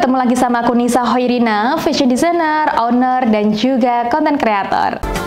ketemu lagi sama aku Nisa Hoirina, fashion designer, owner, dan juga content creator.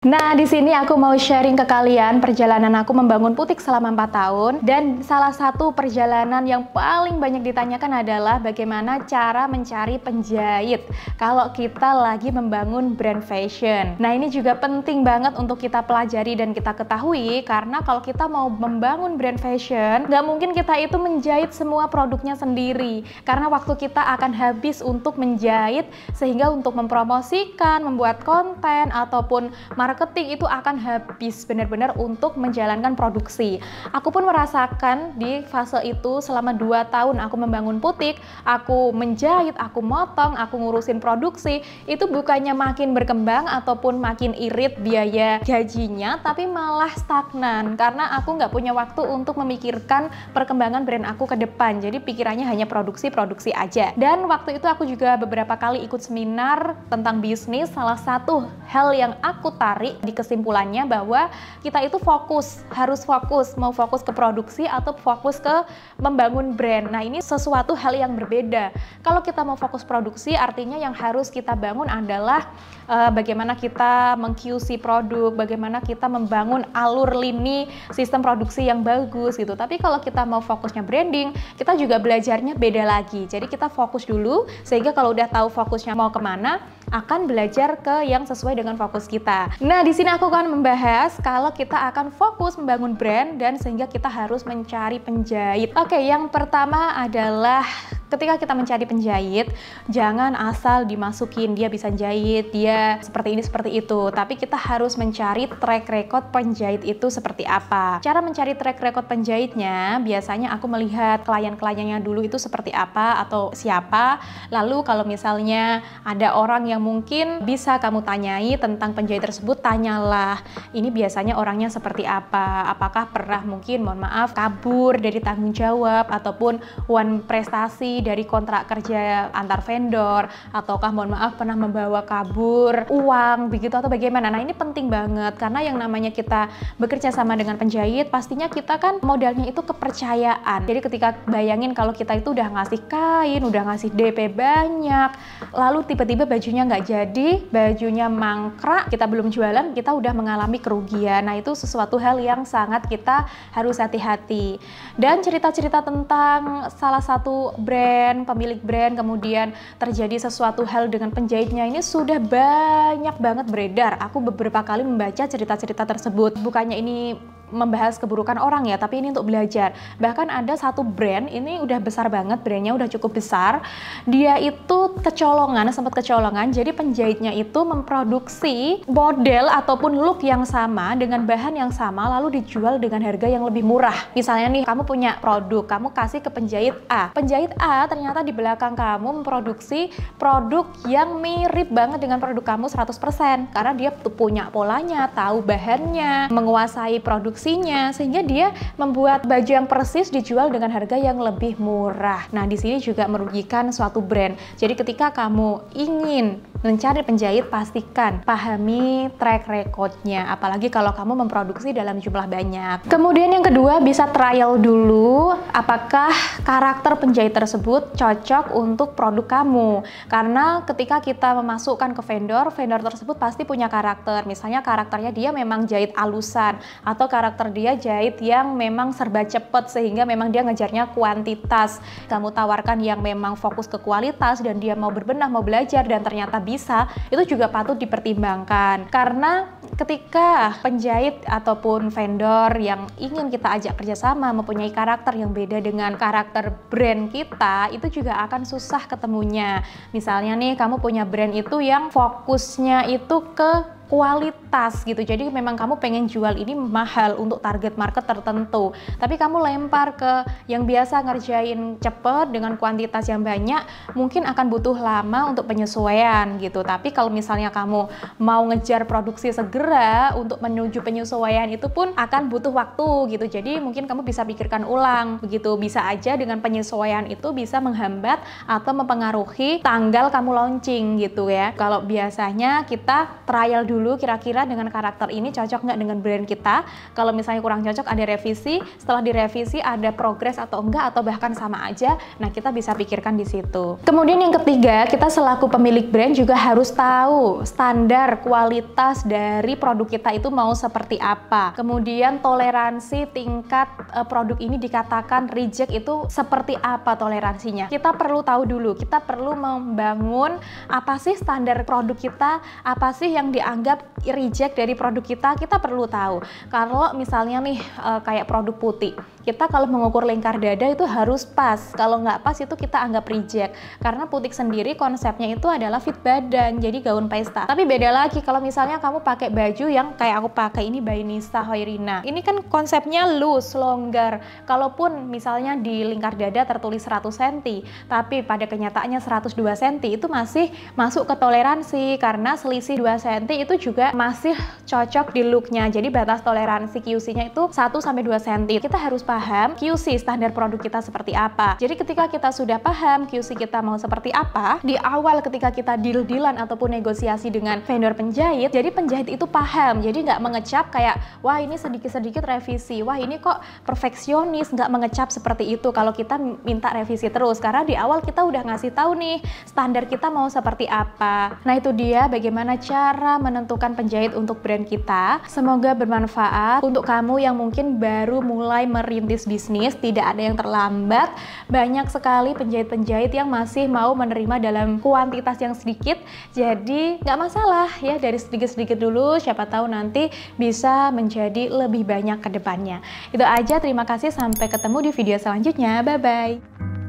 Nah, di sini aku mau sharing ke kalian perjalanan aku membangun Putik selama 4 tahun dan salah satu perjalanan yang paling banyak ditanyakan adalah bagaimana cara mencari penjahit kalau kita lagi membangun brand fashion. Nah, ini juga penting banget untuk kita pelajari dan kita ketahui karena kalau kita mau membangun brand fashion, nggak mungkin kita itu menjahit semua produknya sendiri karena waktu kita akan habis untuk menjahit sehingga untuk mempromosikan, membuat konten ataupun marketing itu akan habis benar-benar untuk menjalankan produksi. Aku pun merasakan di fase itu selama 2 tahun aku membangun putik, aku menjahit, aku motong, aku ngurusin produksi, itu bukannya makin berkembang ataupun makin irit biaya gajinya, tapi malah stagnan karena aku nggak punya waktu untuk memikirkan perkembangan brand aku ke depan. Jadi pikirannya hanya produksi-produksi aja. Dan waktu itu aku juga beberapa kali ikut seminar tentang bisnis, salah satu hal yang aku tarik di kesimpulannya bahwa kita itu fokus, harus fokus, mau fokus ke produksi atau fokus ke membangun brand. Nah, ini sesuatu hal yang berbeda. Kalau kita mau fokus produksi, artinya yang harus kita bangun adalah uh, bagaimana kita meng produk, bagaimana kita membangun alur lini sistem produksi yang bagus gitu. Tapi kalau kita mau fokusnya branding, kita juga belajarnya beda lagi. Jadi kita fokus dulu sehingga kalau udah tahu fokusnya mau kemana, akan belajar ke yang sesuai dengan fokus kita. Nah, di sini aku akan membahas kalau kita akan fokus membangun brand dan sehingga kita harus mencari penjahit. Oke, yang pertama adalah ketika kita mencari penjahit, jangan asal dimasukin dia bisa jahit, dia seperti ini seperti itu, tapi kita harus mencari track record penjahit itu seperti apa. Cara mencari track record penjahitnya, biasanya aku melihat klien-kliennya dulu itu seperti apa atau siapa, lalu kalau misalnya ada orang yang mungkin bisa kamu tanyai tentang penjahit tersebut, tanyalah ini biasanya orangnya seperti apa, apakah pernah mungkin mohon maaf kabur dari tanggung jawab ataupun one prestasi dari kontrak kerja antar vendor ataukah mohon maaf pernah membawa kabur uang begitu atau bagaimana. Nah, ini penting banget karena yang namanya kita bekerja sama dengan penjahit pastinya kita kan modalnya itu kepercayaan. Jadi ketika bayangin kalau kita itu udah ngasih kain, udah ngasih DP banyak, lalu tiba-tiba bajunya nggak jadi, bajunya mangkrak, kita belum jualan, kita udah mengalami kerugian. Nah, itu sesuatu hal yang sangat kita harus hati-hati. Dan cerita-cerita tentang salah satu brand brand, pemilik brand, kemudian terjadi sesuatu hal dengan penjahitnya ini sudah banyak banget beredar. Aku beberapa kali membaca cerita-cerita tersebut. Bukannya ini membahas keburukan orang ya, tapi ini untuk belajar. Bahkan ada satu brand ini udah besar banget, brandnya udah cukup besar. Dia itu kecolongan, sempat kecolongan. Jadi penjahitnya itu memproduksi model ataupun look yang sama dengan bahan yang sama, lalu dijual dengan harga yang lebih murah. Misalnya nih, kamu punya produk, kamu kasih ke penjahit A. Penjahit A ternyata di belakang kamu memproduksi produk yang mirip banget dengan produk kamu 100% karena dia punya polanya, tahu bahannya, menguasai produk produksinya sehingga dia membuat baju yang persis dijual dengan harga yang lebih murah. Nah, di sini juga merugikan suatu brand. Jadi ketika kamu ingin mencari penjahit pastikan pahami track recordnya apalagi kalau kamu memproduksi dalam jumlah banyak kemudian yang kedua bisa trial dulu apakah karakter penjahit tersebut cocok untuk produk kamu karena ketika kita memasukkan ke vendor vendor tersebut pasti punya karakter misalnya karakternya dia memang jahit alusan atau karakter dia jahit yang memang serba cepat sehingga memang dia ngejarnya kuantitas kamu tawarkan yang memang fokus ke kualitas dan dia mau berbenah mau belajar dan ternyata bisa itu juga patut dipertimbangkan karena ketika penjahit ataupun vendor yang ingin kita ajak kerjasama mempunyai karakter yang beda dengan karakter brand kita itu juga akan susah ketemunya misalnya nih kamu punya brand itu yang fokusnya itu ke kualitas gitu. Jadi memang kamu pengen jual ini mahal untuk target market tertentu. Tapi kamu lempar ke yang biasa ngerjain cepet dengan kuantitas yang banyak, mungkin akan butuh lama untuk penyesuaian gitu. Tapi kalau misalnya kamu mau ngejar produksi segera untuk menuju penyesuaian itu pun akan butuh waktu gitu. Jadi mungkin kamu bisa pikirkan ulang begitu. Bisa aja dengan penyesuaian itu bisa menghambat atau mempengaruhi tanggal kamu launching gitu ya. Kalau biasanya kita trial dulu dulu kira-kira dengan karakter ini cocok nggak dengan brand kita. Kalau misalnya kurang cocok ada revisi, setelah direvisi ada progres atau enggak atau bahkan sama aja. Nah, kita bisa pikirkan di situ. Kemudian yang ketiga, kita selaku pemilik brand juga harus tahu standar kualitas dari produk kita itu mau seperti apa. Kemudian toleransi tingkat eh, produk ini dikatakan reject itu seperti apa toleransinya. Kita perlu tahu dulu, kita perlu membangun apa sih standar produk kita, apa sih yang dianggap dianggap reject dari produk kita, kita perlu tahu. Kalau misalnya nih eh, kayak produk putih, kita kalau mengukur lingkar dada itu harus pas kalau nggak pas itu kita anggap reject karena putik sendiri konsepnya itu adalah fit badan jadi gaun pesta tapi beda lagi kalau misalnya kamu pakai baju yang kayak aku pakai ini by Nisa Hoirina ini kan konsepnya loose longgar kalaupun misalnya di lingkar dada tertulis 100 cm tapi pada kenyataannya 102 cm itu masih masuk ke toleransi karena selisih 2 cm itu juga masih cocok di looknya jadi batas toleransi QC nya itu 1-2 cm kita harus paham paham QC standar produk kita seperti apa. Jadi ketika kita sudah paham QC kita mau seperti apa, di awal ketika kita deal-dealan ataupun negosiasi dengan vendor penjahit, jadi penjahit itu paham. Jadi nggak mengecap kayak, wah ini sedikit-sedikit revisi, wah ini kok perfeksionis, nggak mengecap seperti itu kalau kita minta revisi terus. Karena di awal kita udah ngasih tahu nih standar kita mau seperti apa. Nah itu dia bagaimana cara menentukan penjahit untuk brand kita. Semoga bermanfaat untuk kamu yang mungkin baru mulai meri merintis bisnis, tidak ada yang terlambat. Banyak sekali penjahit-penjahit yang masih mau menerima dalam kuantitas yang sedikit. Jadi nggak masalah ya dari sedikit-sedikit dulu, siapa tahu nanti bisa menjadi lebih banyak ke depannya. Itu aja, terima kasih. Sampai ketemu di video selanjutnya. Bye-bye.